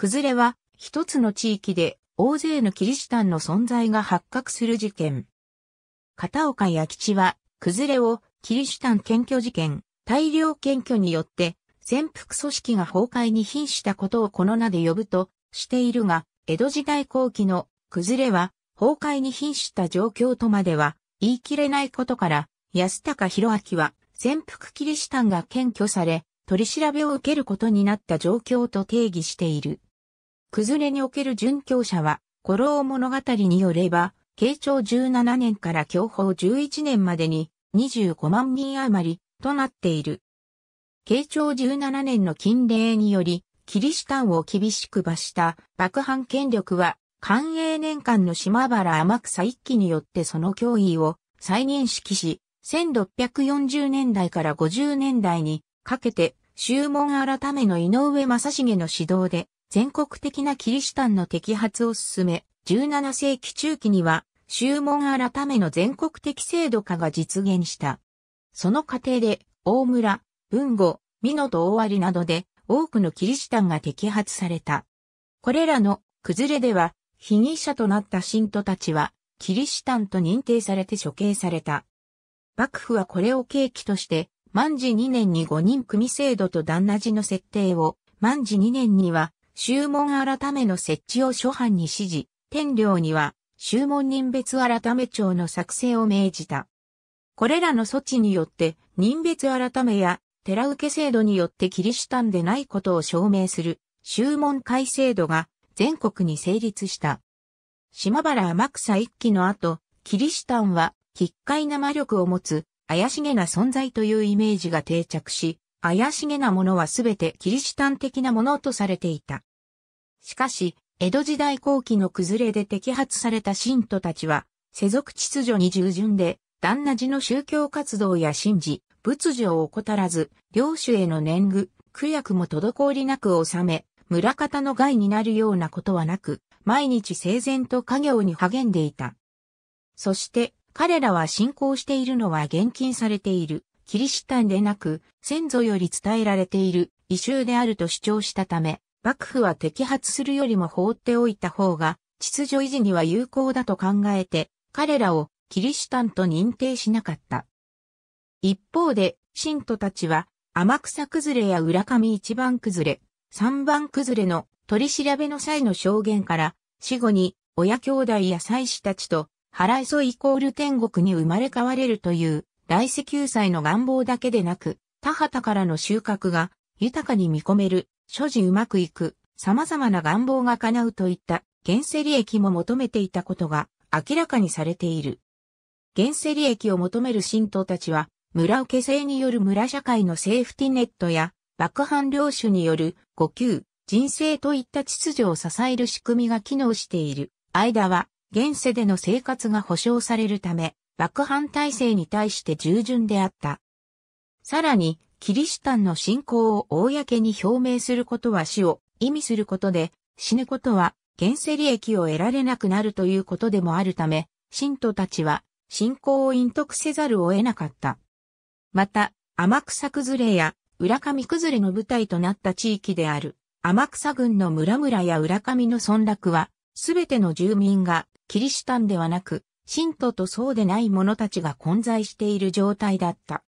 崩れは一つの地域で大勢のキリシタンの存在が発覚する事件。片岡八吉は、崩れをキリシタン検挙事件、大量検挙によって、潜伏組織が崩壊に瀕したことをこの名で呼ぶとしているが、江戸時代後期の崩れは崩壊に瀕した状況とまでは言い切れないことから、安高弘明は潜伏キリシタンが検挙され、取り調べを受けることになった状況と定義している。崩れにおける殉教者は、古老物語によれば、慶長17年から享保11年までに25万人余りとなっている。慶長17年の禁令により、キリシタンを厳しく罰した幕藩権力は、寛永年間の島原天草一揆によってその脅威を再認識し、1640年代から50年代にかけて、宗門改めの井上正重の指導で、全国的なキリシタンの摘発を進め、17世紀中期には、宗門改めの全国的制度化が実現した。その過程で、大村、文後、美濃と大有などで、多くのキリシタンが摘発された。これらの崩れでは、被疑者となった信徒たちは、キリシタンと認定されて処刑された。幕府はこれを契機として、万事2年に5人組制度と旦那寺の設定を、万事2年には宗門改めの設置を諸藩に指示、天領には宗門人別改め帳の作成を命じた。これらの措置によって、人別改めや寺受け制度によってキリシタンでないことを証明する、宗門改制度が全国に成立した。島原天草一揆の後、キリシタンは、奇怪な魔力を持つ、怪しげな存在というイメージが定着し、怪しげなものはすべてキリシタン的なものとされていた。しかし、江戸時代後期の崩れで摘発された信徒たちは、世俗秩序に従順で、旦那寺の宗教活動や神事、仏事を怠らず、領主への年貢、苦役も滞りなく収め、村方の害になるようなことはなく、毎日整然と家業に励んでいた。そして、彼らは信仰しているのは厳禁されているキリシタンでなく、先祖より伝えられている異臭であると主張したため、幕府は摘発するよりも放っておいた方が、秩序維持には有効だと考えて、彼らをキリシタンと認定しなかった。一方で、信徒たちは、天草崩れや浦上一番崩れ、三番崩れの取り調べの際の証言から、死後に親兄弟や妻子たちと、払いそイコール天国に生まれ変われるという来世救済の願望だけでなく、田畑からの収穫が豊かに見込める、所持うまくいく、様々な願望が叶うといった現世利益も求めていたことが明らかにされている。現世利益を求める信徒たちは、村受け制による村社会のセーフティネットや、爆犯領主による呼吸、人生といった秩序を支える仕組みが機能している間は、現世での生活が保障されるため、幕藩体制に対して従順であった。さらに、キリシタンの信仰を公に表明することは死を意味することで、死ぬことは現世利益を得られなくなるということでもあるため、信徒たちは信仰を隠匿せざるを得なかった。また、天草崩れや浦上崩れの舞台となった地域である天草郡の村々や浦上の村落は、すべての住民がキリシタンではなく信徒とそうでない者たちが混在している状態だった。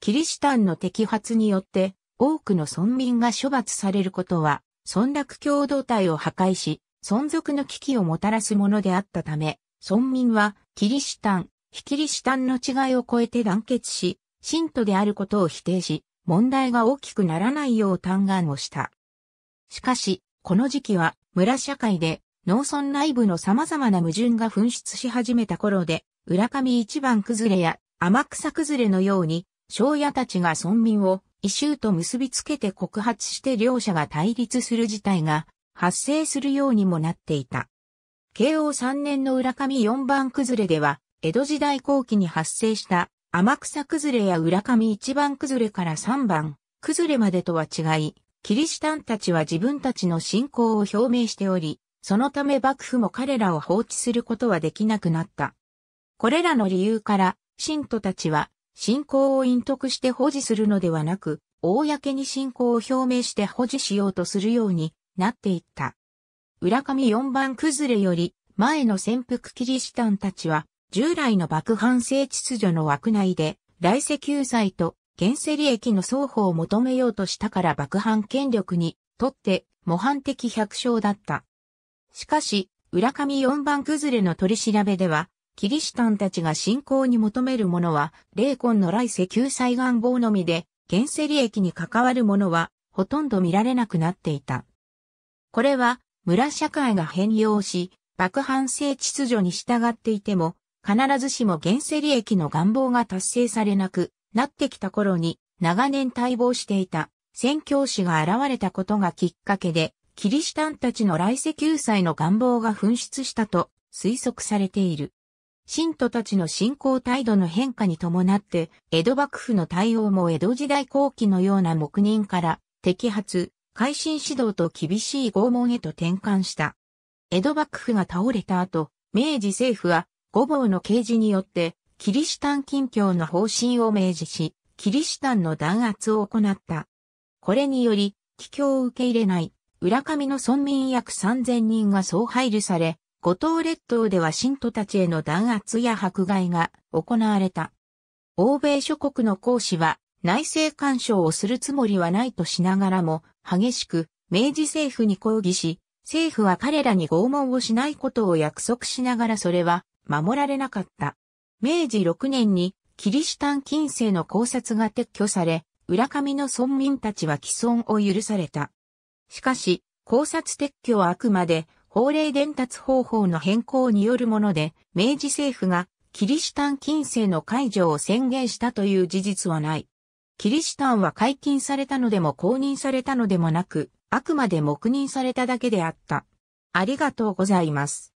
キリシタンの摘発によって多くの村民が処罰されることは、村落共同体を破壊し、存続の危機をもたらすものであったため、村民はキリシタン、非キリシタンの違いを超えて団結し、信徒であることを否定し、問題が大きくならないよう嘆願をした。しかし、この時期は村社会で農村内部の様々な矛盾が噴出し始めた頃で、浦上一番崩れや天草崩れのように、商屋たちが村民を異臭と結びつけて告発して両者が対立する事態が発生するようにもなっていた。慶応3年の浦上四番崩れでは、江戸時代後期に発生した天草崩れや浦上一番崩れから三番崩れまでとは違い、キリシタンたちは自分たちの信仰を表明しており、そのため幕府も彼らを放置することはできなくなった。これらの理由から、信徒たちは、信仰を隠匿して保持するのではなく、公に信仰を表明して保持しようとするようになっていった。浦上4番崩れより前の潜伏キリシタンたちは、従来の幕藩制秩序の枠内で、来世救済と現世利益の双方を求めようとしたから幕藩権力にとって模範的百姓だった。しかし、浦上四番崩れの取り調べでは、キリシタンたちが信仰に求めるものは、霊魂の来世救済願望のみで、現世利益に関わるものは、ほとんど見られなくなっていた。これは、村社会が変容し、爆反性秩序に従っていても、必ずしも現世利益の願望が達成されなくなってきた頃に、長年待望していた宣教師が現れたことがきっかけで、キリシタンたちの来世救済の願望が噴出したと推測されている。信徒たちの信仰態度の変化に伴って、江戸幕府の対応も江戸時代後期のような黙認から摘発、改心指導と厳しい拷問へと転換した。江戸幕府が倒れた後、明治政府は五房の刑事によって、キリシタン近況の方針を明示し、キリシタンの弾圧を行った。これにより、帰郷を受け入れない、浦上の村民約3000人が総配慮され、五島列島では信徒たちへの弾圧や迫害が行われた。欧米諸国の講師は内政干渉をするつもりはないとしながらも激しく明治政府に抗議し、政府は彼らに拷問をしないことを約束しながらそれは守られなかった。明治6年にキリシタン近世の考察が撤去され、浦上の村民たちは既存を許された。しかし、考察撤去はあくまで法令伝達方法の変更によるもので、明治政府がキリシタン禁制の解除を宣言したという事実はない。キリシタンは解禁されたのでも公認されたのでもなく、あくまで黙認されただけであった。ありがとうございます。